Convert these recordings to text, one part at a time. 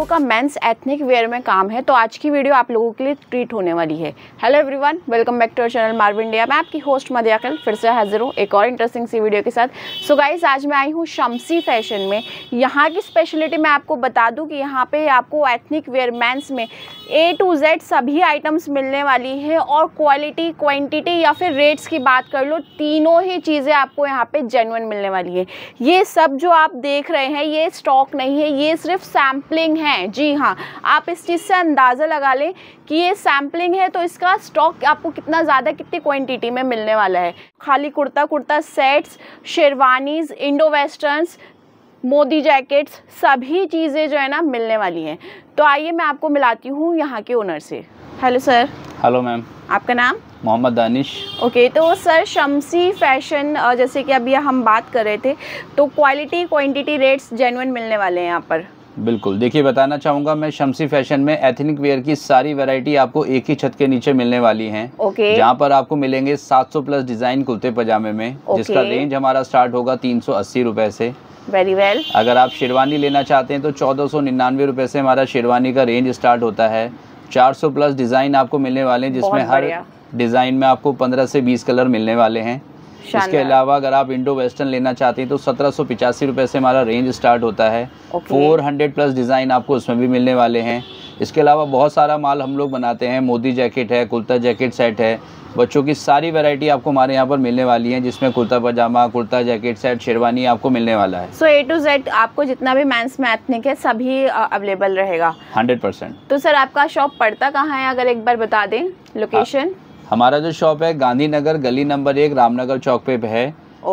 लोगों का mains ethnic wear में काम है तो आज की वीडियो आप लोगों के लिए ट्रीट होने वाली है hello everyone welcome back to uh channel मार्व इंडिया मैं आपकी होस्ट मध्या कल फिर से हाजिर हूँ एक और इंटरेस्टिंग सी वीडियो के साथ सो so गाइज आज मैं आई हूँ शमसी फैशन में यहाँ की स्पेशलिटी मैं आपको बता दूँ कि यहाँ पर आपको एथनिक वेयर मैंस में ए टू जेड सभी आइटम्स मिलने वाली है और क्वालिटी क्वान्टिटी या फिर रेट्स की बात कर लो तीनों ही चीज़ें आपको यहाँ पर जेनुअन मिलने वाली है ये सब जो आप देख रहे हैं ये स्टॉक नहीं है ये सिर्फ सैम्पलिंग है हैं जी हाँ आप इस चीज़ से अंदाज़ा लगा लें कि ये सैम्पलिंग है तो इसका स्टॉक आपको कितना ज़्यादा कितनी क्वांटिटी में मिलने वाला है खाली kurta kurta sets sherwanis Indo westerns Modi jackets सभी चीज़ें जो है ना मिलने वाली हैं तो आइए मैं आपको मिलाती हूँ यहाँ के ओनर से हेलो सर हेलो मैम आपका नाम मोहम्मद दानिश ओके okay, तो सर शमसी फैशन जैसे कि अभी हम बात कर रहे थे तो क्वालिटी क्वांटिटी रेट्स जेनवन मिलने वाले हैं यहाँ पर बिल्कुल देखिए बताना चाहूंगा मैं शमसी फैशन में एथनिक वेयर की सारी वैरायटी आपको एक ही छत के नीचे मिलने वाली है ओके जहाँ पर आपको मिलेंगे 700 प्लस डिजाइन कुर्ते पजामे में ओके. जिसका रेंज हमारा स्टार्ट होगा तीन सौ अस्सी रूपए से वेरी वेल well. अगर आप शेरवानी लेना चाहते हैं तो चौदह सौ निन्यानवे रूपए से हमारा शेरवानी का रेंज स्टार्ट होता है चार सौ प्लस डिजाइन आपको मिलने वाले हैं जिसमें हर डिजाइन में आपको पंद्रह से बीस कलर मिलने वाले हैं इसके अलावा अगर आप इंडो वेस्टर्न लेना चाहते हैं तो सत्रह सौ पिचासी रुपये से हमारा रेंज स्टार्ट होता है फोर हंड्रेड प्लस डिज़ाइन आपको उसमें भी मिलने वाले हैं इसके अलावा बहुत सारा माल हम लोग बनाते हैं मोदी जैकेट है कुर्ता जैकेट सेट है बच्चों की सारी वैरायटी आपको हमारे यहाँ पर मिलने वाली है जिसमें कुर्ता पजामा कुर्ता जैकेट सेट शेरवानी आपको मिलने वाला है सो ए टू जेड आपको जितना भी मैं एथनिक है सभी अवेलेबल रहेगा हंड्रेड परसेंट तो सर आपका शॉप पड़ता कहाँ है अगर एक बार बता दें लोकेशन आ, हमारा जो शॉप है गांधीनगर गली नंबर एक रामनगर चौक पे है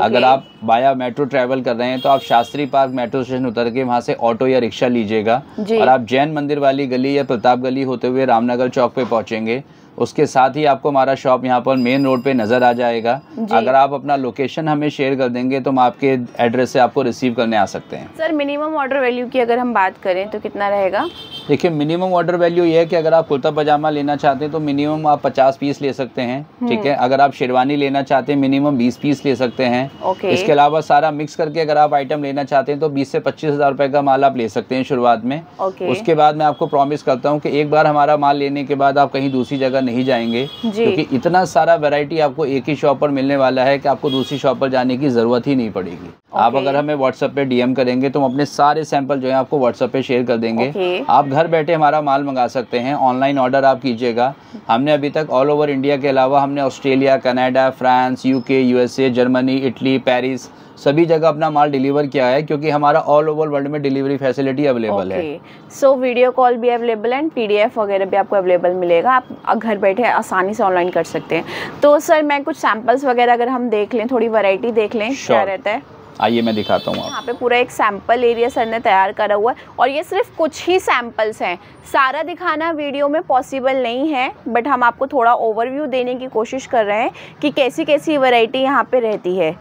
अगर आप बाया मेट्रो ट्रेवल कर रहे हैं तो आप शास्त्री पार्क मेट्रो स्टेशन उतर के वहाँ से ऑटो या रिक्शा लीजिएगा और आप जैन मंदिर वाली गली या प्रताप गली होते हुए रामनगर चौक पे पहुँचेंगे उसके साथ ही आपको हमारा शॉप यहाँ पर मेन रोड पे नज़र आ जाएगा अगर आप अपना लोकेशन हमें शेयर कर देंगे तो हम आपके एड्रेस से आपको रिसीव करने आ सकते हैं सर मिनिमम ऑर्डर वैल्यू की अगर हम बात करें तो कितना रहेगा देखिए मिनिमम ऑर्डर वैल्यू ये है कि अगर आप कुर्ता पजामा लेना चाहते हैं तो मिनिमम आप 50 पीस ले सकते हैं हम्म। ठीक है अगर आप शेरवानी लेना चाहते हैं मिनिमम 20 पीस ले सकते हैं इसके अलावा सारा मिक्स करके अगर आप आइटम लेना चाहते हैं तो 20 से पच्चीस हजार रुपए का माल आप ले सकते हैं शुरुआत में उसके बाद मैं आपको प्रॉमिस करता हूँ कि एक बार हमारा माल लेने के बाद आप कहीं दूसरी जगह नहीं जाएंगे क्योंकि इतना सारा वैरायटी आपको एक ही शॉप पर मिलने वाला है कि आपको दूसरी शॉप पर जाने की ज़रूरत ही नहीं पड़ेगी आप अगर हमें व्हाट्सएप पे डीएम करेंगे तो हम अपने सारे सैंपल जो है आपको व्हाट्सएप पे शेयर कर देंगे आप घर बैठे हमारा माल मंगा सकते हैं ऑनलाइन ऑर्डर आप कीजिएगा हमने अभी तक ऑल ओवर इंडिया के अलावा हमने Australia Canada France UK USA Germany Italy Paris सभी जगह अपना माल डिलीवर किया है क्योंकि हमारा ऑल ओवर वर्ल्ड में डिलीवरी फैसिलिटी अवेलेबल okay. है सो वीडियो कॉल भी अवेलेबल है एंड पीडीएफ वगैरह भी आपको अवेलेबल मिलेगा आप घर घर बैठे आसानी से ऑनलाइन कर सकते हैं तो सर मैं कुछ सैम्पल्स वगैरह अगर हम देख लें थोड़ी वैरायटी देख लें sure. क्या रहता है आइए मैं दिखाता हूँ यहाँ पे पूरा एक सैंपल एरिया सर ने तैयार करा हुआ है और ये सिर्फ कुछ ही सैंपल्स हैं सारा दिखाना वीडियो में पॉसिबल नहीं है बट हम आपको थोड़ा ओवरव्यू देने की कोशिश कर रहे हैं कि कैसी कैसी वैरायटी यहाँ पे रहती है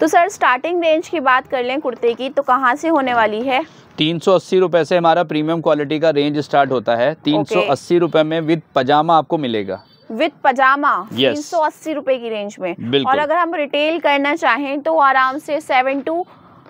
तो सर स्टार्टिंग रेंज की बात कर लें कुर्ते की तो कहाँ से होने वाली है तीन सौ अस्सी से हमारा प्रीमियम क्वालिटी का रेंज स्टार्ट होता है तीन सौ अस्सी में विद पजामा आपको मिलेगा विद पजामा तीन सौ अस्सी रुपए की रेंज में और अगर हम रिटेल करना चाहें तो आराम से सेवन टू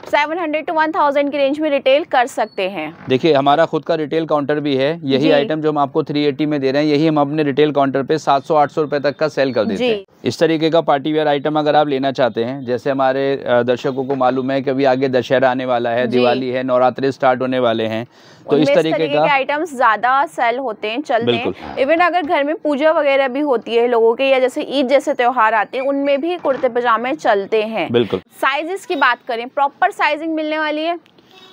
700 टू 1000 की रेंज में रिटेल कर सकते हैं देखिए हमारा खुद का रिटेल काउंटर भी है यही आइटम जो हम आपको 380 में दे रहे हैं यही हम अपने रिटेल काउंटर पे 700-800 रुपए तक का सेल कर देते हैं इस तरीके का पार्टी वेयर आइटम अगर आप लेना चाहते हैं जैसे हमारे दर्शकों को मालूम है अभी आगे दशहरा आने वाला है दिवाली है नवरात्रि स्टार्ट होने वाले हैं तो इस तरीके का आइटम ज्यादा सेल होते हैं चलते हैं इवन अगर घर में पूजा वगैरह भी होती है लोगों के या जैसे ईद जैसे त्योहार आते हैं उनमें भी कुर्ते पजामे चलते हैं बिल्कुल साइजेस की बात करें प्रॉपर और साइजिंग मिलने वाली है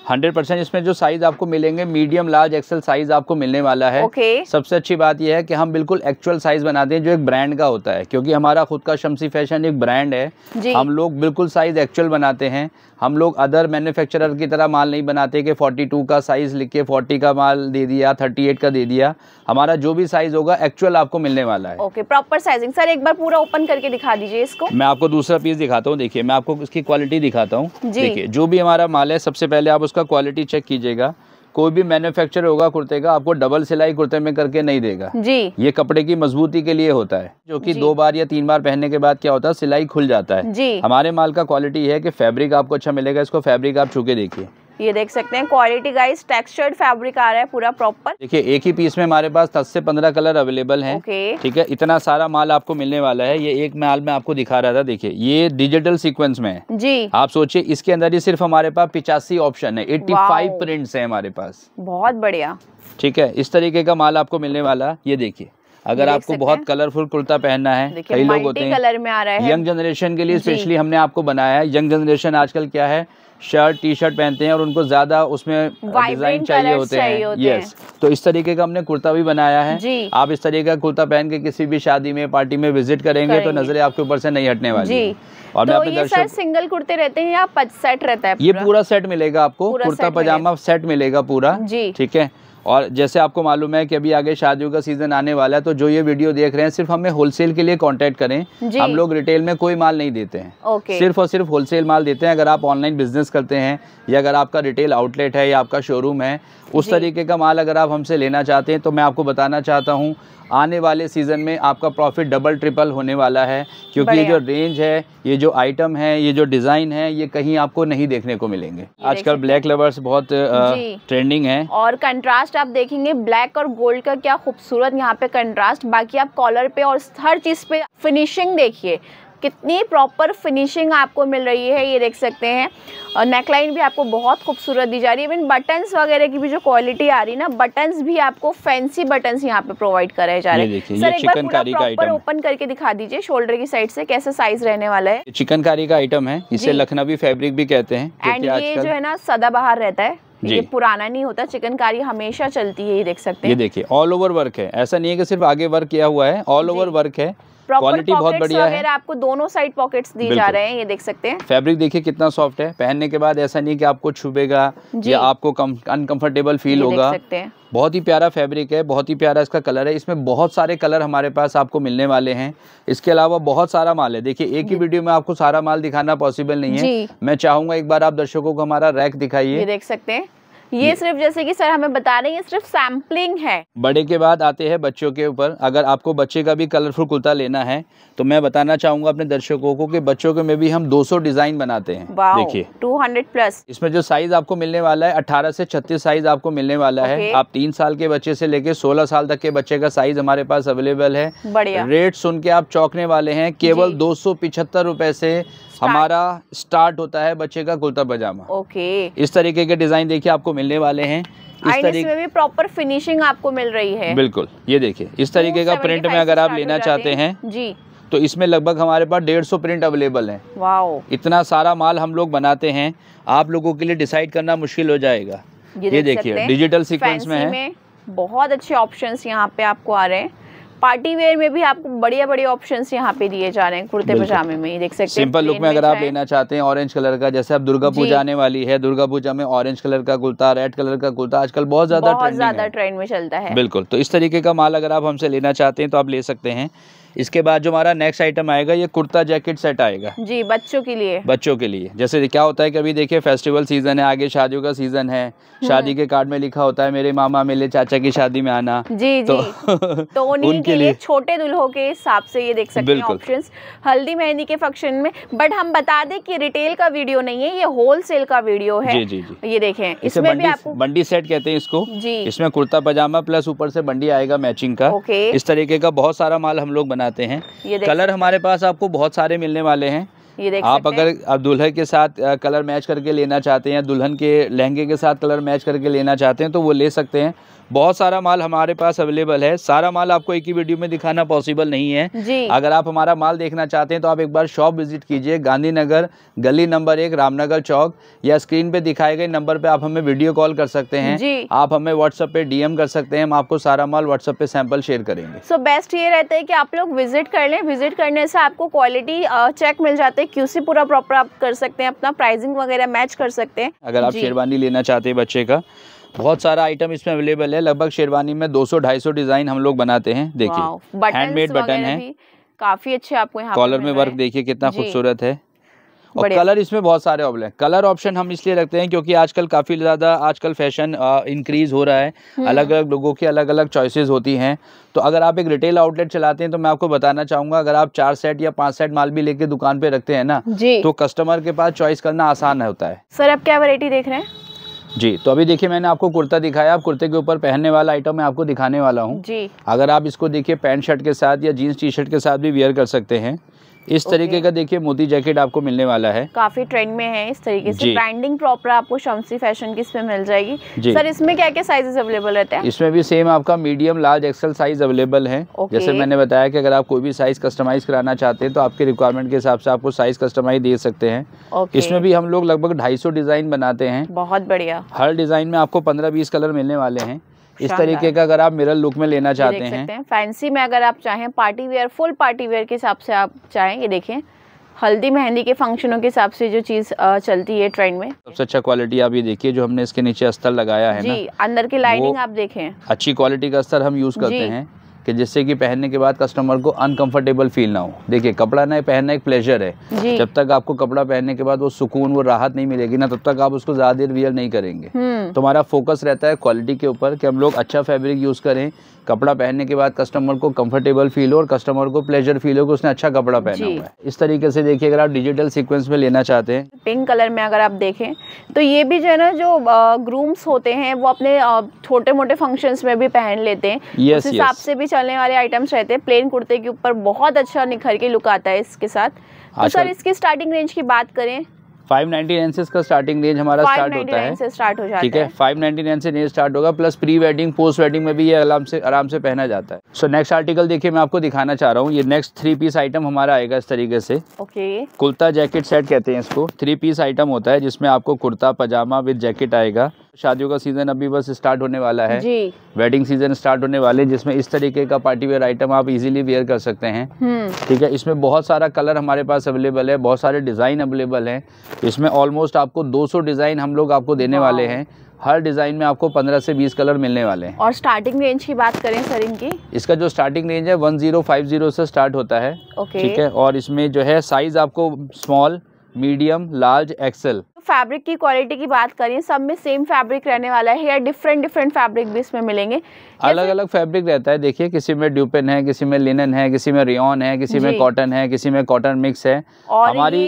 हंड्रेड परसेंट इसमें जो साइज आपको मिलेंगे मीडियम लार्ज एक्सेल साइज आपको मिलने वाला है okay. सबसे अच्छी बात यह है कि हम बिल्कुल एक्चुअल साइज बनाते हैं जो एक ब्रांड का होता है क्योंकि हमारा खुद का शमसी फैशन एक ब्रांड है हम लोग बिल्कुल साइज एक्चुअल बनाते हैं हम लोग अदर मैन्युफैक्चरर की तरह माल नहीं बनाते कि 42 का साइज लिख के फोर्टी का माल दे दिया 38 का दे दिया हमारा जो भी साइज होगा एक्चुअल आपको मिलने वाला है ओके प्रॉपर साइजिंग सर एक बार पूरा ओपन करके दिखा दीजिए इसको मैं आपको दूसरा पीस दिखाता हूँ देखिए मैं आपको इसकी क्वालिटी दिखाता हूँ जो भी हमारा माल है सबसे पहले आप उसको उसका क्वालिटी चेक कीजिएगा कोई भी मैन्युफैक्चर होगा कुर्ते का आपको डबल सिलाई कुर्ते में करके नहीं देगा जी ये कपड़े की मजबूती के लिए होता है जो कि दो बार या तीन बार पहनने के बाद क्या होता है सिलाई खुल जाता है जी हमारे माल का क्वालिटी है कि फैब्रिक आपको अच्छा मिलेगा इसको फैब्रिक आप छूके देखिए ये देख सकते हैं क्वालिटी गाइस टेक्सचर्ड फैब्रिक आ रहा है पूरा प्रॉपर देखिए एक ही पीस में हमारे पास दस से पंद्रह कलर अवेलेबल है ठीक है इतना सारा माल आपको मिलने वाला है ये एक माल में आपको दिखा रहा था देखिए ये डिजिटल सीक्वेंस में है जी आप सोचिए इसके अंदर ही सिर्फ हमारे पास पिचासी ऑप्शन है एट्टी फाइव प्रिंट्स है हमारे पास बहुत बढ़िया ठीक है इस तरीके का माल आपको मिलने वाला ये देखिए अगर आपको बहुत कलरफुल कुर्ता पहनना है कई लोग होते हैं कलर में आ रहा है यंग जनरेशन के लिए स्पेशली हमने आपको बनाया है यंग जनरेशन आजकल क्या है शर्ट टी शर्ट पहनते हैं और उनको ज्यादा उसमें डिजाइन चाहिए होते हैं यस yes. तो इस तरीके का हमने कुर्ता भी बनाया है आप इस तरीके का कुर्ता पहन के किसी भी शादी में पार्टी में विजिट करेंगे, करेंगे। तो नजरें आपके ऊपर से नहीं हटने वाली जी। और तो मैं ये सर सिंगल कुर्ते रहते हैं या सेट रहता है ये पूरा सेट मिलेगा आपको कुर्ता पजामा सेट मिलेगा पूरा ठीक है और जैसे आपको मालूम है कि अभी आगे शादियों का सीज़न आने वाला है तो जो ये वीडियो देख रहे हैं सिर्फ हमें होलसेल के लिए कांटेक्ट करें हम लोग रिटेल में कोई माल नहीं देते हैं सिर्फ और सिर्फ होलसेल माल देते हैं अगर आप ऑनलाइन बिजनेस करते हैं या अगर आपका रिटेल आउटलेट है या आपका शोरूम है उस तरीके का माल अगर आप हमसे लेना चाहते हैं तो मैं आपको बताना चाहता हूँ आने वाले सीज़न में आपका प्रॉफिट डबल ट्रिपल होने वाला है क्योंकि ये जो रेंज है ये जो आइटम है ये जो डिज़ाइन है ये कहीं आपको नहीं देखने को मिलेंगे आजकल ब्लैक लवर्स बहुत ट्रेंडिंग है और कंट्रास्ट आप देखेंगे ब्लैक और गोल्ड का क्या खूबसूरत यहाँ पे कंट्रास्ट बाकी आप कॉलर पे और हर चीज़ पे फिनिशिंग देखिए कितनी प्रॉपर फिनिशिंग आपको मिल रही है ये देख सकते हैं और नेकलाइन भी आपको बहुत खूबसूरत दी जा रही है इवन बटन्स वगैरह की भी जो क्वालिटी आ रही है ना बटन्स भी आपको फैंसी बटन्स यहाँ पे प्रोवाइड कराए जा रहे हैं सर एक बार पूरा प्रॉपर ओपन करके दिखा दीजिए शोल्डर की साइड से कैसा साइज रहने वाला है चिकनकारी का आइटम है इसे लखनवी फेब्रिक भी कहते हैं एंड ये जो है ना बाहर रहता है ये पुराना नहीं होता चिकनकारी हमेशा चलती है ये देख सकते हैं ये देखिए ऑल ओवर वर्क है ऐसा नहीं है कि सिर्फ आगे वर्क किया हुआ है ऑल ओवर वर्क है क्वालिटी बहुत बढ़िया है आपको दोनों साइड पॉकेट्स दिए जा रहे हैं ये देख सकते हैं फैब्रिक देखिए कितना सॉफ्ट है पहनने के बाद ऐसा नहीं कि आपको छुबेगा या आपको अनकंफर्टेबल फील होगा बहुत ही प्यारा फैब्रिक है बहुत ही प्यारा इसका कलर है इसमें बहुत सारे कलर हमारे पास आपको मिलने वाले हैं इसके अलावा बहुत सारा माल है देखिए एक ही वीडियो में आपको सारा माल दिखाना पॉसिबल नहीं है मैं चाहूंगा एक बार आप दर्शकों को हमारा रैक दिखाइए देख सकते हैं ये सिर्फ जैसे कि सर हमें बता रहे हैं सिर्फ सैम्पलिंग है बड़े के बाद आते हैं बच्चों के ऊपर अगर आपको बच्चे का भी कलरफुल कुर्ता लेना है तो मैं बताना चाहूंगा अपने दर्शकों को कि बच्चों के में भी हम 200 डिजाइन बनाते हैं देखिए 200 प्लस इसमें जो साइज आपको मिलने वाला है अठारह से छत्तीस साइज आपको मिलने वाला है आप तीन साल के बच्चे से लेके सोलह साल तक के बच्चे का साइज हमारे पास अवेलेबल है रेट सुन के आप चौकने वाले हैं केवल दो सौ से हमारा स्टार्ट होता है बच्चे का कुर्ता पजामा ओके इस तरीके के डिजाइन देखिए आपको मिलने वाले हैं इस तरीके में भी प्रॉपर फिनिशिंग आपको मिल रही है बिल्कुल ये देखिए इस तरीके का प्रिंट में अगर आप लेना चाहते हैं जी तो इसमें लगभग हमारे पास डेढ़ सौ प्रिंट अवेलेबल है वाओ इतना सारा माल हम लोग बनाते हैं आप लोगों के लिए डिसाइड करना मुश्किल हो जाएगा ये, देखिए डिजिटल सीक्वेंस में है बहुत अच्छे ऑप्शंस यहाँ पे आपको आ रहे हैं पार्टी वेयर में भी आपको बढ़िया बढ़िया ऑप्शन यहाँ पे दिए जा रहे हैं कुर्ते पजामे में ही देख सकते हैं सिंपल लुक में अगर आप लेना चाहते हैं ऑरेंज कलर का जैसे आप दुर्गा पूजा आने वाली है दुर्गा पूजा में ऑरेंज कलर का कुर्ता रेड कलर का कुर्ता आजकल बहुत ज्यादा बहुत ज्यादा ट्रेंड में चलता है बिल्कुल तो इस तरीके का माल अगर आप हमसे लेना चाहते हैं तो आप ले सकते हैं इसके बाद जो हमारा नेक्स्ट आइटम आएगा ये कुर्ता जैकेट सेट आएगा जी बच्चों के लिए बच्चों के लिए जैसे क्या होता है अभी देखिए फेस्टिवल सीजन है आगे शादियों का सीजन है हम्म। शादी के कार्ड में लिखा होता है मेरे मामा मेरे चाचा की शादी में आना जी जी तो, तो उनके लिए छोटे दुल्हों के हिसाब से ये देख सकते हैं ऑप्शन हल्दी मेहंदी के फंक्शन में बट हम बता दें कि रिटेल का वीडियो नहीं है ये होलसेल का वीडियो है जी, जी, ये देखें इसमें भी बंडी सेट कहते हैं इसको जी इसमें कुर्ता पजामा प्लस ऊपर से बंडी आएगा मैचिंग का इस तरीके का बहुत सारा माल हम लोग बनाते हैं कलर हमारे पास आपको बहुत सारे मिलने वाले हैं ये देख आप अगर आप दुल्हे के साथ कलर मैच करके लेना चाहते हैं दुल्हन के लहंगे के साथ कलर मैच करके लेना चाहते हैं तो वो ले सकते हैं बहुत सारा माल हमारे पास अवेलेबल है सारा माल आपको एक ही वीडियो में दिखाना पॉसिबल नहीं है अगर आप हमारा माल देखना चाहते हैं तो आप एक बार शॉप विजिट कीजिए गांधीनगर गली नंबर एक रामनगर चौक या स्क्रीन पे दिखाए गए नंबर पे आप हमें वीडियो कॉल कर सकते हैं आप हमें व्हाट्सएप पे डीएम कर सकते हैं हम आपको सारा माल व्हाट्सएप पे सैंपल शेयर करेंगे सो बेस्ट ये रहता है की आप लोग विजिट कर ले विजिट करने से आपको क्वालिटी चेक मिल जाते है क्यूसी पूरा प्रॉपर आप कर सकते हैं अपना प्राइसिंग वगैरह मैच कर सकते हैं अगर आप शेरवानी लेना चाहते हैं बच्चे का बहुत सारा आइटम इसमें अवेलेबल है लगभग शेरवानी में 200-250 डिजाइन हम लोग बनाते हैं देखिए हैंडमेड बटन है काफी अच्छे आपको यहाँ कॉलर में वर्क देखिए कितना खूबसूरत है और कलर इसमें बहुत सारे ऑप्शन हैं कलर ऑप्शन हम इसलिए रखते हैं क्योंकि आजकल काफ़ी ज़्यादा आजकल फैशन इंक्रीज हो रहा है हम्म। अलग अलग लोगों की अलग अलग चॉइसेस होती हैं तो अगर आप एक रिटेल आउटलेट चलाते हैं तो मैं आपको बताना चाहूँगा अगर आप चार सेट या पांच सेट माल भी लेके दुकान पर रखते हैं ना तो कस्टमर के पास चॉइस करना आसान होता है सर आप क्या वराइटी देख रहे हैं जी तो अभी देखिए मैंने आपको कुर्ता दिखाया आप कुर्ते के ऊपर पहनने वाला आइटम मैं आपको दिखाने वाला हूँ जी अगर आप इसको देखिए पैंट शर्ट के साथ या जीन्स टी शर्ट के साथ भी वेयर कर सकते हैं इस तरीके का देखिए मोती जैकेट आपको मिलने वाला है काफी ट्रेंड में है इस तरीके से ब्रांडिंग प्रॉपर आपको शमसी फैशन की इसमें मिल जाएगी सर इसमें क्या क्या साइजेस अवेलेबल रहते हैं इसमें भी सेम आपका medium large XL size available है जैसे मैंने बताया कि अगर आप कोई भी साइज कस्टमाइज कराना चाहते हैं तो आपके रिक्वायरमेंट के हिसाब से आपको साइज कस्टमाइज दे सकते हैं इसमें भी हम लोग लगभग ढाई डिजाइन बनाते हैं बहुत बढ़िया हर डिजाइन में आपको पंद्रह बीस कलर मिलने वाले हैं इस तरीके का अगर आप मिरर लुक में लेना चाहते हैं।, फैंसी में अगर आप चाहें party wear full party wear के हिसाब से आप चाहें ये देखें हल्दी मेहंदी के फंक्शनों के हिसाब से जो चीज चलती है ट्रेंड में सबसे अच्छा क्वालिटी आप ये देखिए जो हमने इसके नीचे अस्तर लगाया है जी अंदर की लाइनिंग आप देखें अच्छी क्वालिटी का अस्तर हम यूज करते हैं कि जिससे कि पहनने के बाद कस्टमर को अनकंफर्टेबल फील ना हो देखिए कपड़ा ना पहनना एक प्लेजर है जब तक आपको कपड़ा पहनने के बाद वो सुकून वो राहत नहीं मिलेगी ना तब तक आप उसको ज़्यादा देर वियर नहीं करेंगे तो हमारा फोकस रहता है क्वालिटी के ऊपर कि हम लोग अच्छा फैब्रिक यूज़ करें कपड़ा पहनने के बाद कस्टमर को कंफर्टेबल फील हो और कस्टमर को प्लेजर फील हो कि उसने अच्छा कपड़ा पहना हुआ है इस तरीके से देखिए अगर आप डिजिटल सीक्वेंस में लेना चाहते हैं पिंक कलर में अगर आप देखें तो ये भी जो है ना जो ग्रूम्स होते हैं वो अपने छोटे मोटे फंक्शन में भी पहन लेते हैं yes, उस हिसाब yes. से भी चलने वाले आइटम्स रहते हैं प्लेन कुर्ते के ऊपर बहुत अच्छा निखर के लुक आता है इसके साथ तो सर इसकी स्टार्टिंग रेंज की बात करें फाइव नाइनटी नाइन से इसका स्टार्टिंग रेंज हमारा स्टार्ट होता है ठीक है फाइव नाइनटी नाइन से रेंज स्टार्ट होगा plus pre wedding post wedding में भी ये आराम से आराम से पहना जाता है सो नेक्स्ट आर्टिकल देखिए मैं आपको दिखाना चाह रहा हूँ ये नेक्स्ट थ्री पीस आइटम हमारा आएगा इस तरीके से ओके कुर्ता जैकेट सेट कहते हैं इसको थ्री पीस आइटम होता है जिसमें आपको कुर्ता पजामा विद जैकेट आएगा शादियों का सीज़न अभी बस स्टार्ट होने वाला है जी वेडिंग सीज़न स्टार्ट होने वाले जिसमें इस तरीके का पार्टी वेयर आइटम आप इजीली वेयर कर सकते हैं हम्म। ठीक है इसमें बहुत सारा कलर हमारे पास अवेलेबल है बहुत सारे डिज़ाइन अवेलेबल हैं इसमें ऑलमोस्ट आपको 200 डिज़ाइन हम लोग आपको देने वाले हैं हर डिज़ाइन में आपको 15 से 20 कलर मिलने वाले हैं और स्टार्टिंग रेंज की बात करें सर इनकी इसका जो स्टार्टिंग रेंज है 1050 से स्टार्ट होता है ठीक है और इसमें जो है साइज़ आपको स्मॉल मीडियम लार्ज एक्सेल तो फैब्रिक की क्वालिटी की बात करें सब में सेम फैब्रिक रहने वाला है या डिफरेंट डिफरेंट फैब्रिक भी इसमें मिलेंगे अलग अलग फैब्रिक रहता है देखिए किसी में ड्यूपेन है किसी में लिनन है किसी में रियोन है किसी में कॉटन है किसी में कॉटन मिक्स है और हमारी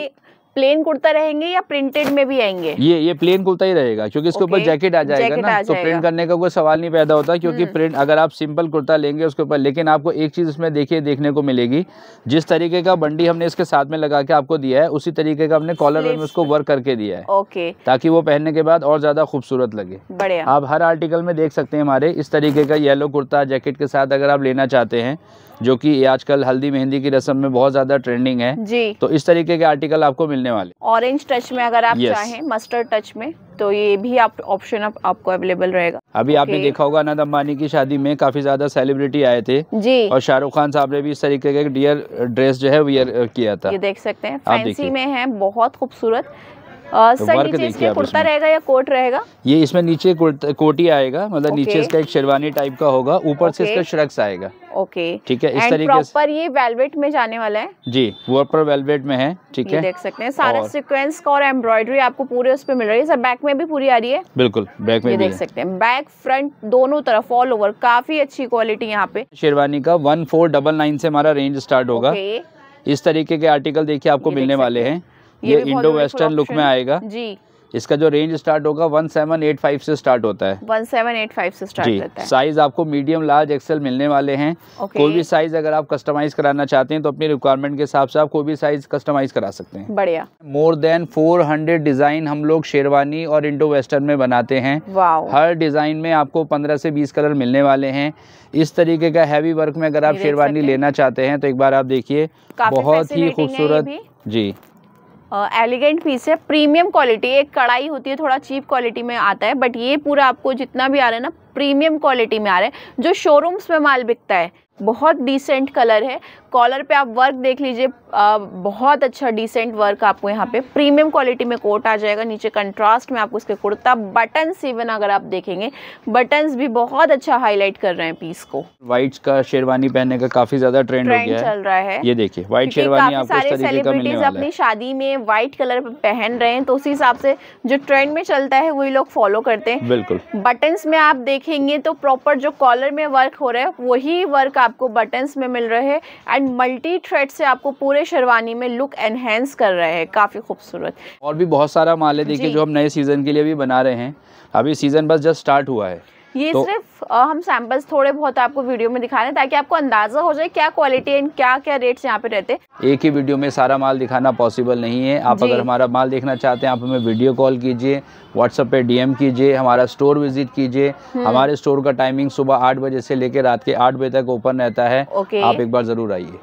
प्लेन कुर्ता रहेंगे या प्रिंटेड में भी आएंगे ये ये प्लेन कुर्ता ही रहेगा क्योंकि इसके ऊपर जैकेट आ जाएगा ना तो प्रिंट करने का कोई सवाल नहीं पैदा होता क्योंकि हम्म। प्रिंट अगर आप सिंपल कुर्ता लेंगे उसके ऊपर लेकिन आपको एक चीज़ इसमें देखिए देखने को मिलेगी जिस तरीके का बंडी हमने इसके साथ में लगा के आपको दिया है उसी तरीके का हमने कॉलर में उसको वर्क करके दिया है ओके ताकि वो पहनने के बाद और ज़्यादा खूबसूरत लगे आप हर आर्टिकल में देख सकते हैं हमारे इस तरीके का येलो कुर्ता जैकेट के साथ अगर आप लेना चाहते हैं जो कि आजकल हल्दी मेहंदी की रस्म में बहुत ज्यादा ट्रेंडिंग है जी तो इस तरीके के आर्टिकल आपको मिलने वाले ऑरेंज टच में अगर आप yes. चाहें मस्टर्ड टच में तो ये भी आप ऑप्शन आप, आपको अवेलेबल रहेगा अभी okay. आपने देखा होगा अनद अम्बानी की शादी में काफी ज्यादा सेलिब्रिटी आए थे जी और शाहरुख खान साहब ने भी इस तरीके का डियर ड्रेस जो है वियर किया था ये देख सकते हैं फैंसी में है बहुत खूबसूरत तो सर कुर्ता रहेगा या कोट रहेगा ये इसमें नीचे कोटी आएगा मतलब नीचे इसका एक शेरवानी टाइप का होगा ऊपर से इसका श्रक्स आएगा ओके ठीक है इस तरीके से पर ये वेलवेट में जाने वाला है जी प्रॉपर वेलवेट में है ठीक है देख सकते हैं सारा सिक्वेंस का और एम्ब्रॉयडरी आपको पूरे उस पर मिल रही है सर बैक में भी पूरी आ रही है बिल्कुल बैक में देख सकते हैं बैक फ्रंट दोनों तरफ ऑल ओवर काफी अच्छी क्वालिटी यहाँ पे शेरवानी का वन फोर डबल नाइन से हमारा रेंज स्टार्ट होगा इस तरीके के आर्टिकल देखिए आपको मिलने वाले हैं ये, ये इंडो वेस्टर्न लुक में आएगा जी इसका जो रेंज स्टार्ट होगा 1785 से स्टार्ट होता है 1785 से स्टार्ट होता है साइज आपको मीडियम लार्ज एक्सेल मिलने वाले हैं okay. कोई भी साइज अगर आप कस्टमाइज कराना चाहते हैं तो अपनी रिक्वायरमेंट के हिसाब से आप कोई भी साइज कस्टमाइज करा सकते हैं बढ़िया मोर देन 400 डिजाइन हम लोग शेरवानी और इंडो वेस्टर्न में बनाते हैं हर डिजाइन में आपको पंद्रह से बीस कलर मिलने वाले हैं इस तरीके का हैवी वर्क में अगर आप शेरवानी लेना चाहते हैं तो एक बार आप देखिए बहुत ही खूबसूरत जी एलिगेंट पीस है प्रीमियम क्वालिटी एक कढ़ाई होती है थोड़ा चीप क्वालिटी में आता है बट ये पूरा आपको जितना भी आ रहा है ना प्रीमियम क्वालिटी में आ रहे हैं जो शोरूम्स में माल बिकता है बहुत डिसेंट कलर है कॉलर पे आप वर्क देख लीजिए बहुत अच्छा डिसेंट वर्क आपको यहाँ पे प्रीमियम क्वालिटी में कोट आ जाएगा नीचे कंट्रास्ट में आपको इसके कुर्ता बटन इवन अगर आप देखेंगे बटन्स भी बहुत अच्छा हाईलाइट कर रहे हैं पीस को व्हाइट का शेरवानी पहनने का काफी ज्यादा ट्रेंड, ट्रेंड हो गया चल रहा है ये देखिए व्हाइट शेरवानी सारे सेलिब्रिटीज अपनी शादी में व्हाइट कलर पहन रहे हैं तो उसी हिसाब से जो ट्रेंड में चलता है वही लोग फॉलो करते हैं बिल्कुल बटन में आप देख देखेंगे तो प्रॉपर जो कॉलर में वर्क हो रहा है वही वर्क आपको बटन्स में मिल रहे हैं एंड मल्टी थ्रेड से आपको पूरे शेरवानी में लुक एनहेंस कर रहे हैं काफ़ी खूबसूरत और भी बहुत सारा माल है देखिए जो हम नए सीज़न के लिए भी बना रहे हैं अभी सीज़न बस जस्ट स्टार्ट हुआ है ये तो, सिर्फ हम सैंपल्स थोड़े बहुत आपको वीडियो में दिखा रहे हैं ताकि आपको अंदाज़ा हो जाए क्या क्वालिटी है क्या क्या रेट्स यहाँ पे रहते हैं एक ही वीडियो में सारा माल दिखाना पॉसिबल नहीं है आप अगर हमारा माल देखना चाहते हैं आप हमें वीडियो कॉल कीजिए व्हाट्सएप पे डीएम कीजिए हमारा स्टोर विजिट कीजिए हम्म। हमारे स्टोर का टाइमिंग सुबह आठ बजे से लेकर रात के आठ बजे तक ओपन रहता है आप एक बार ज़रूर आइए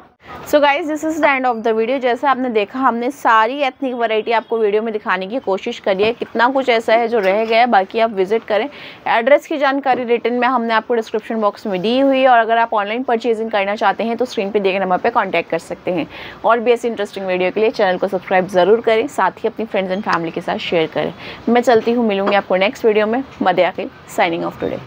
so guys this is the end of the video जैसे आपने देखा हमने सारी एथनिक वैरायटी आपको वीडियो में दिखाने की कोशिश करी है कितना कुछ ऐसा है जो रह गया है बाकी आप विजिट करें एड्रेस की जानकारी रिटर्न में हमने आपको डिस्क्रिप्शन बॉक्स में दी हुई है और अगर आप ऑनलाइन परचेजिंग करना चाहते हैं तो स्क्रीन पर दिए नंबर पर कॉन्टैक्ट कर सकते हैं और भी ऐसी इंटरेस्टिंग वीडियो के लिए चैनल को सब्सक्राइब ज़रूर करें साथ ही अपनी फ्रेंड्स एंड फैमिली के साथ शेयर करें मैं चलती हूँ मिलूंगी आपको नेक्स्ट वीडियो में मदे आखिर साइनिंग ऑफ टुडे